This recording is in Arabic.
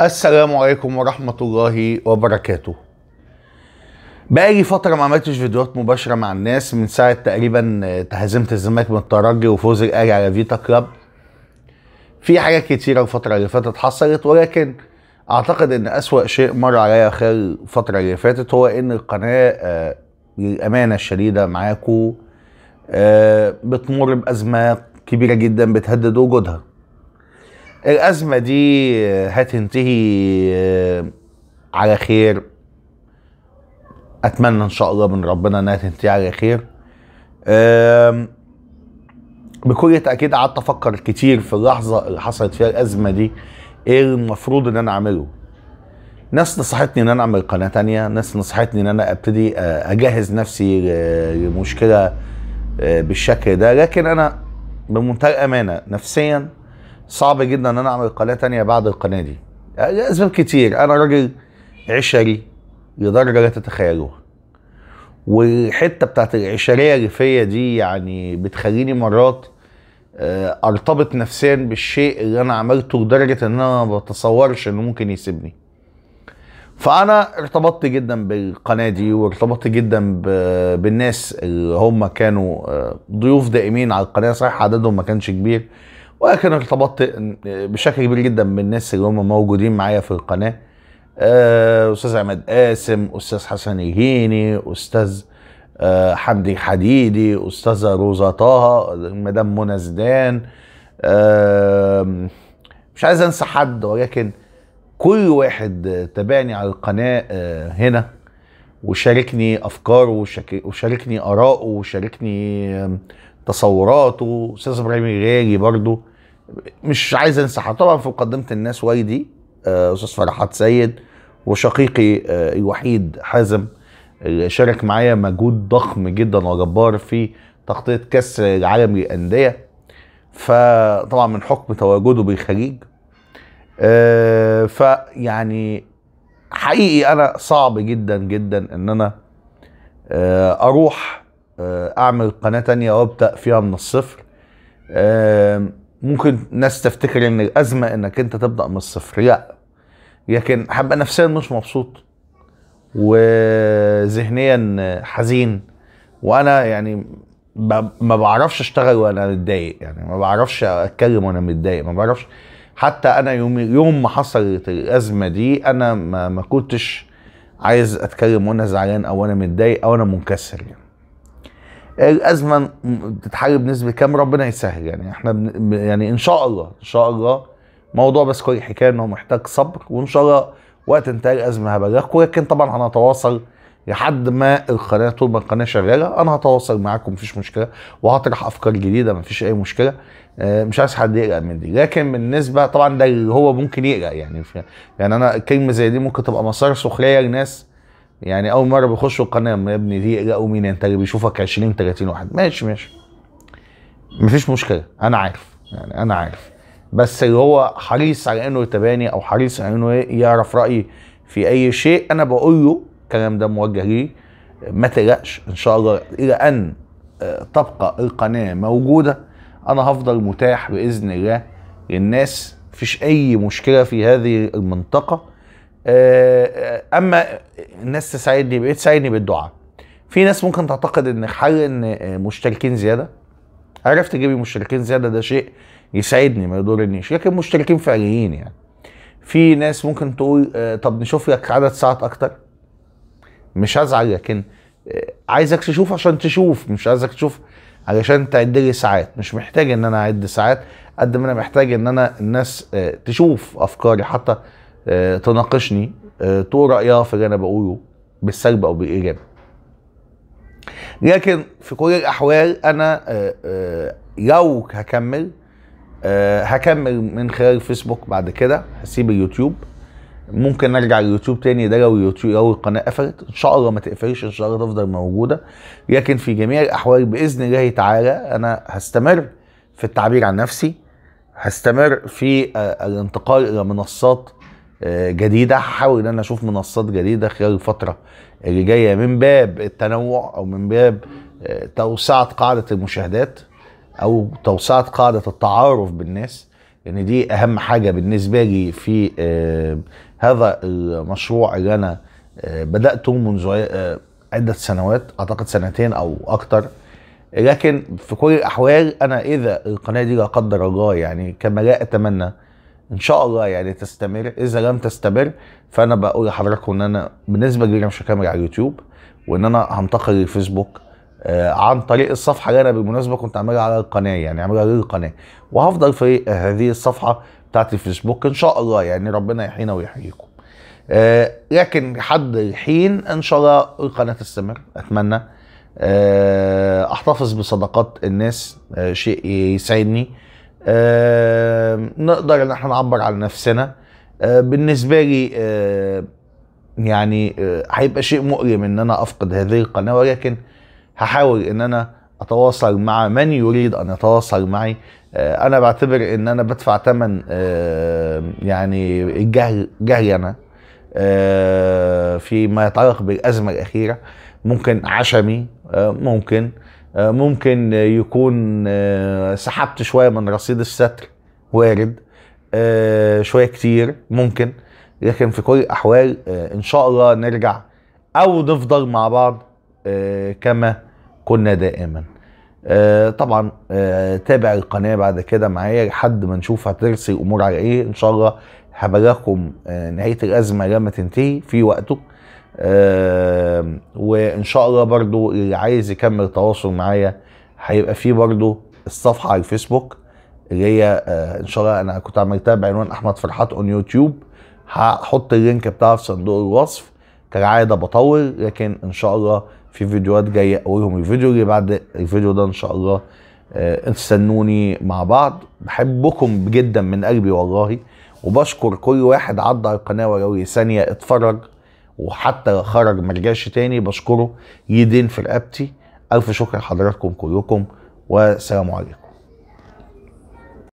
السلام عليكم ورحمة الله وبركاته بقالي فترة ما عملتش فيديوهات مباشرة مع الناس من ساعة تقريبا تهزمت الزمالك من الترجي وفوز الأهلي على فيتا كلاب في حاجات كتيرة الفترة اللي فاتت حصلت ولكن أعتقد إن أسوأ شيء مر عليا خلال الفترة اللي فاتت هو إن القناة آه، للأمانة الشديدة معاكم آه، بتمر بأزمة كبيرة جدا بتهدد وجودها الازمه دي آه، هتنتهي آه، على خير اتمنى ان شاء الله من ربنا انها تنتهي على خير بكل تاكيد قعدت افكر كتير في اللحظه اللي حصلت فيها الازمه دي ايه المفروض ان انا اعمله ناس نصحتني ان انا اعمل قناه تانية ناس نصحتني ان انا ابتدي آه، اجهز نفسي لمشكله بالشكل ده لكن انا بمنتهى الامانه نفسيا صعب جدا ان انا اعمل قناه تانية بعد القناه دي يعني اسباب كتير انا راجل عشري لدرجه لا تتخيلوها والحته بتاعت العشريه اللي فيا دي يعني بتخليني مرات آه، ارتبط نفسيا بالشيء اللي انا عملته لدرجه ان انا ما بتصورش انه ممكن يسيبني فانا ارتبطت جدا بالقناه دي وارتبطت جدا بالناس اللي هم كانوا آه، ضيوف دائمين على القناه صحيح عددهم ما كانش كبير ولكن ارتبطت بشكل كبير جدا بالناس اللي هم موجودين معايا في القناه آه، استاذ عماد قاسم استاذ حسن الهيني استاذ آه، حمدي حديدي استاذه روزا طه مدام منى زدان مش عايز انسى حد ولكن كل واحد تابعني على القناه آه، هنا وشاركني افكاره وشاركني اراءه وشاركني تصوراته استاذ ابراهيم الغالي برضو مش عايز انسحها طبعا في مقدمه الناس وايدي آه، استاذ فرحات سيد وشقيقي آه، الوحيد حازم آه، شارك معايا مجهود ضخم جدا وجبار في تغطيه كاس العالم للانديه فطبعا من حكم تواجده بالخليج فيعني حقيقي انا صعب جدا جدا ان انا اروح آه، اعمل قناه تانية وابدا فيها من الصفر ممكن ناس تفتكر ان الازمه انك انت تبدا من الصفر لا لكن هبقى نفسيا مش مبسوط وذهنيا حزين وانا يعني ما بعرفش اشتغل وانا متضايق يعني ما بعرفش اتكلم وانا متضايق ما بعرفش حتى انا يوم يوم ما حصلت الازمه دي انا ما, ما كنتش عايز اتكلم وانا زعلان او انا متضايق او انا منكسر يعني الازمه تتحل بنسبه كام ربنا يسهل يعني احنا بن... يعني ان شاء الله ان شاء الله موضوع بس كل حكايه انه محتاج صبر وان شاء الله وقت انتهاء الازمه هبلغكم لكن طبعا هنتواصل لحد ما القناه طول ما القناه شغاله انا هتواصل معاكم مفيش مشكله وهطرح افكار جديده مفيش اي مشكله آه، مش عايز حد يقلق من دي لكن بالنسبه طبعا ده هو ممكن يقلق يعني يعني انا كلمه زي دي ممكن تبقى مسار سخريه لناس يعني اول مره بيخشوا القناه يا ابني دي لقوا مين انت اللي بيشوفك 20 30 واحد ماشي ماشي مفيش مشكله انا عارف يعني انا عارف بس اللي هو حريص على انه يتباني او حريص على انه يعرف رايي في اي شيء انا بقول له الكلام ده موجه ليه ما تقلقش ان شاء الله الى ان آه، تبقى القناه موجوده انا هفضل متاح باذن الله للناس مفيش اي مشكله في هذه المنطقه آه، آه، اما الناس تساعدني بقيت تساعدني بالدعاء في ناس ممكن تعتقد ان حل ان آه، مشتركين زياده عرفت اجيب مشتركين زياده ده شيء يساعدني ما يضرنيش لكن مشتركين فعليين يعني في ناس ممكن تقول طب نشوف لك عدد ساعات اكتر مش هزعل لكن عايزك تشوف عشان تشوف مش عايزك تشوف علشان تعد لي ساعات مش محتاج ان انا اعد ساعات قد ما انا محتاج ان انا الناس تشوف افكاري حتى آه، تناقشني آه، تقول رايها في اللي انا بقوله بالسلب او بالايجاب لكن في كل الاحوال انا آه، لو هكمل هكمل من خلال فيسبوك بعد كده هسيب اليوتيوب ممكن ارجع اليوتيوب تاني ده لو اليوتيوب لو القناه قفلت ان شاء الله ما تقفلش ان شاء الله تفضل موجوده لكن في جميع الاحوال باذن الله تعالى انا هستمر في التعبير عن نفسي هستمر في الانتقال الى منصات آه، جديده هحاول ان انا اشوف منصات جديده خلال الفتره اللي جايه من باب التنوع او من باب آه، توسعه قاعده المشاهدات او توسعه قاعده التعارف بالناس لأن يعني دي اهم حاجه بالنسبه لي في آه، هذا المشروع اللي انا بداته منذ عده سنوات اعتقد سنتين او اكتر لكن في كل الاحوال انا اذا القناه دي لا قدر الله يعني كما لا اتمنى ان شاء الله يعني تستمر اذا لم تستمر فانا بقول لحضراتكم ان انا بنسبه كبيره مش هكمل على اليوتيوب وان انا هنتقل للفيسبوك آه، عن طريق الصفحه اللي انا بالمناسبه كنت عاملها على القناه يعني عاملها غير القناه وهفضل في هذه الصفحه بتاعت الفيسبوك ان شاء الله يعني ربنا يحيينا ويحييكم آه، لكن لحد الحين ان شاء الله القناه تستمر اتمنى آه، احتفظ بصداقات الناس شيء يسعدني آه، نقدر ان احنا نعبر على نفسنا آه، بالنسبه لي آه، يعني هيبقى شيء مؤلم ان انا افقد هذه القناه ولكن هحاول ان انا اتواصل مع من يريد ان يتواصل معي انا بعتبر ان انا بدفع ثمن يعني الجهل جهلي انا فيما يتعلق بالازمه الاخيره ممكن عشمي ممكن آه، ممكن يكون آه، سحبت شويه من رصيد الستر وارد آه، شويه كتير ممكن لكن في كل الاحوال ان شاء الله نرجع او نفضل مع بعض كما كنا دائما آه، طبعا آه، تابع القناه بعد كده معايا لحد ما نشوف هترسي الامور على ايه ان شاء الله هبلغكم آه، نهايه الازمه لما تنتهي في وقته وان شاء الله برضو اللي عايز يكمل تواصل معايا هيبقى في برضو الصفحه على الفيسبوك اللي هي ان شاء الله انا كنت عملتها بعنوان احمد فرحات اون يوتيوب هحط اللينك بتاعها في صندوق الوصف كالعاده بطول لكن ان شاء الله في فيديوهات جايه اقويهم الفيديو اللي بعد الفيديو ده ان شاء الله آه، استنوني مع بعض بحبكم جدا من قلبي والله وبشكر كل واحد عدى على القناه ولو ثانيه اتفرج وحتى خرج ما رجعش تاني بشكره يدين في رقبتي الف شكر لحضراتكم كلكم والسلام عليكم